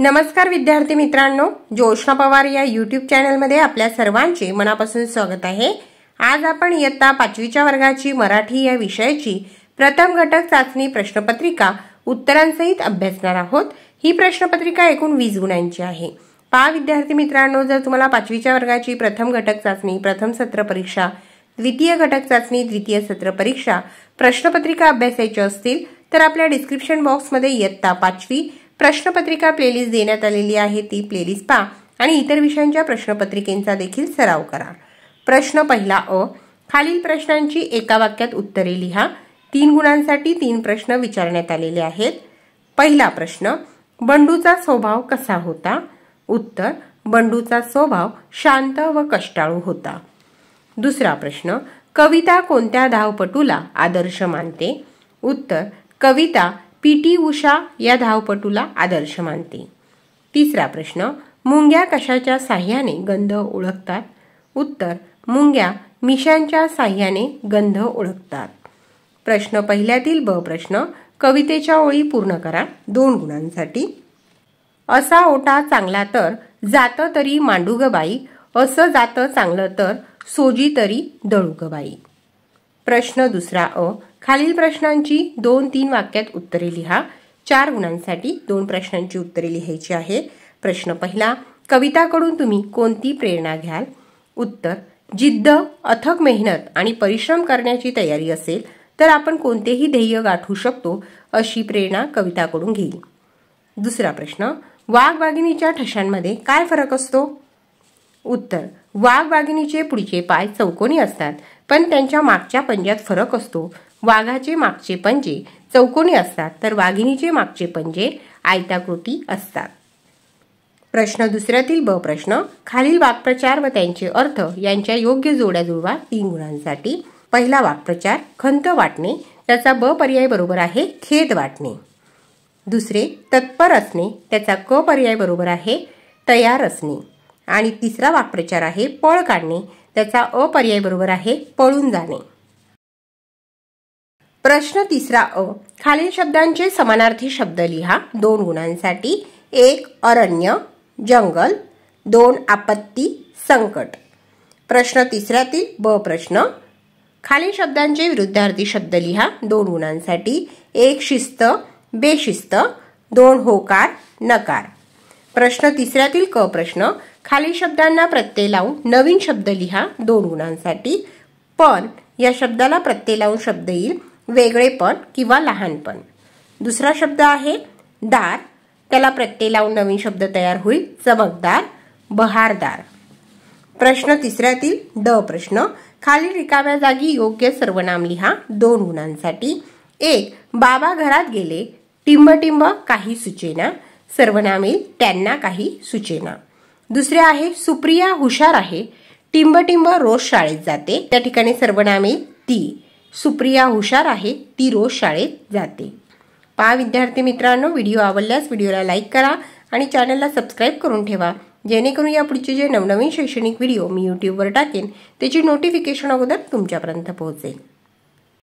नमस्कार विद्यार्थी मित्रांनो जोशना पवार या युट्यूब चॅनलमध्ये आपल्या सर्वांचे मनापासून स्वागत आहे आज आपण इयत्ता पाचवीच्या वर्गाची मराठी या विषयाची प्रथम घटक चाचणी प्रश्नपत्रिका उत्तरांसहित अभ्यासणार आहोत ही प्रश्नपत्रिका एकूण वीस गुणांची आहे पहा विद्यार्थी मित्रांनो जर तुम्हाला पाचवीच्या वर्गाची प्रथम घटक चाचणी प्रथम सत्र परीक्षा द्वितीय घटक चाचणी द्वितीय सत्र परीक्षा प्रश्नपत्रिका अभ्यासायच्या असतील तर आपल्या डिस्क्रिप्शन बॉक्समध्ये इयत्ता पाचवी प्रश्नपत्रिका प्लेलिस्ट देण्यात आलेली आहे ती प्लेलिस्ट पहा आणि इतर विषयांच्या प्रश्नपत्रिकेंचा देखील सराव करा प्रश्न पहिला अ खालील प्रश्नांची एका वाक्यात उत्तरे लिहा तीन गुणांसाठी तीन प्रश्न विचारण्यात आलेले आहेत पहिला प्रश्न बंडूचा स्वभाव कसा होता उत्तर बंडूचा स्वभाव शांत व कष्टाळू होता दुसरा प्रश्न कविता कोणत्या धावपटूला आदर्श मानते उत्तर कविता पी टी उषा या धावपटूला आदर्श मानते तिसरा प्रश्न मुंग्या कशाच्या साह्याने गंध ओळखतात उत्तर मुंग्या मिशांच्या साह्याने गंध ओळखतात प्रश्न पहिल्यातील ब प्रश्न कवितेच्या ओळी पूर्ण करा दोन गुणांसाठी असा ओटा चांगला तर जात तरी मांडूगबाई असं जातं चांगलं तर सोजी तरी दळूगबाई प्रश्न दुसरा अ खालील प्रश्नांची दोन तीन वाक्यात उत्तरे लिहा चार गुणांसाठी दोन प्रश्नांची उत्तरे लिहायची आहे प्रश्न पहिला कविताकडून तुम्ही कोणती प्रेरणा घ्याल उत्तर जिद्द अथक मेहनत आणि परिश्रम करण्याची तयारी असेल तर आपण कोणतेही ध्येय गाठू शकतो अशी प्रेरणा कविताकडून घेईल दुसरा प्रश्न वाघ वाघिणीच्या ठशांमध्ये काय फरक असतो उत्तर वाघ वाघिणीचे पुढचे पाय चौकोनी असतात पण त्यांच्या मागच्या पंज्यात फरक असतो वाघाचे मागचे पंजे चौकोनी असतात तर वाघिणीचे मागचे पंजे आयताकृती असतात प्रश्न दुसऱ्यातील ब प्रश्न खालील वाक्प्रचार व त्यांचे अर्थ यांच्या योग्य जोड्या जुळवा तीन गुणांसाठी पहिला वाक्प्रचार खंत वाटणे त्याचा ब पर्याय बरोबर आहे खेद वाटणे दुसरे तत्पर असणे त्याचा क पर्याय बरोबर आहे तयार असणे आणि तिसरा वाक्प्रचार आहे पळ काढणे त्याचा अपर्याय बरोबर आहे पळून जाणे प्रश्न तिसरा अ खालील शब्दांचे समानार्थी शब्द लिहा दोन गुणांसाठी एक अरण्य जंगल दोन आपत्ती संकट प्रश्न तिसऱ्यातील ब प्रश्न खालील शब्दांचे विरुद्धार्थी शब्द लिहा दोन गुणांसाठी एक शिस्त बेशिस्त दोन होकार नकार प्रश्न तिसऱ्यातील क प्रश्न खाली शब्दांना प्रत्यय लावून नवीन शब्द लिहा दोन गुणांसाठी पण या शब्दाला प्रत्यय लावून शब्द येईल वेगळेपण किंवा लहानपण दुसरा शब्द आहे दार त्याला प्रत्यय लावून नवीन शब्द तयार होईल चमकदार बहारदार प्रश्न तिसऱ्यातील ड प्रश्न खालील रिकाम्या जागी योग्य सर्वनाम लिहा दोन गुणांसाठी एक बाबा घरात गेले टिंबटिंब काही सुचेना सर्वनाम येईल त्यांना काही सुचेना दुसरे आहे सुप्रिया हुशार आहे टिंब टिंब रोज शाळेत जाते त्या ठिकाणी सर्वनामे ती सुप्रिया हुशार आहे ती रोज शाळेत जाते पहा विद्यार्थी मित्रांनो व्हिडिओ आवडल्यास व्हिडिओला लाईक करा आणि चॅनलला सबस्क्राईब करून ठेवा जेणेकरून या पुढचे जे नवनवीन शैक्षणिक व्हिडिओ मी यूट्यूबवर टाकेन त्याची नोटिफिकेशन अगोदर तुमच्यापर्यंत पोहोचेल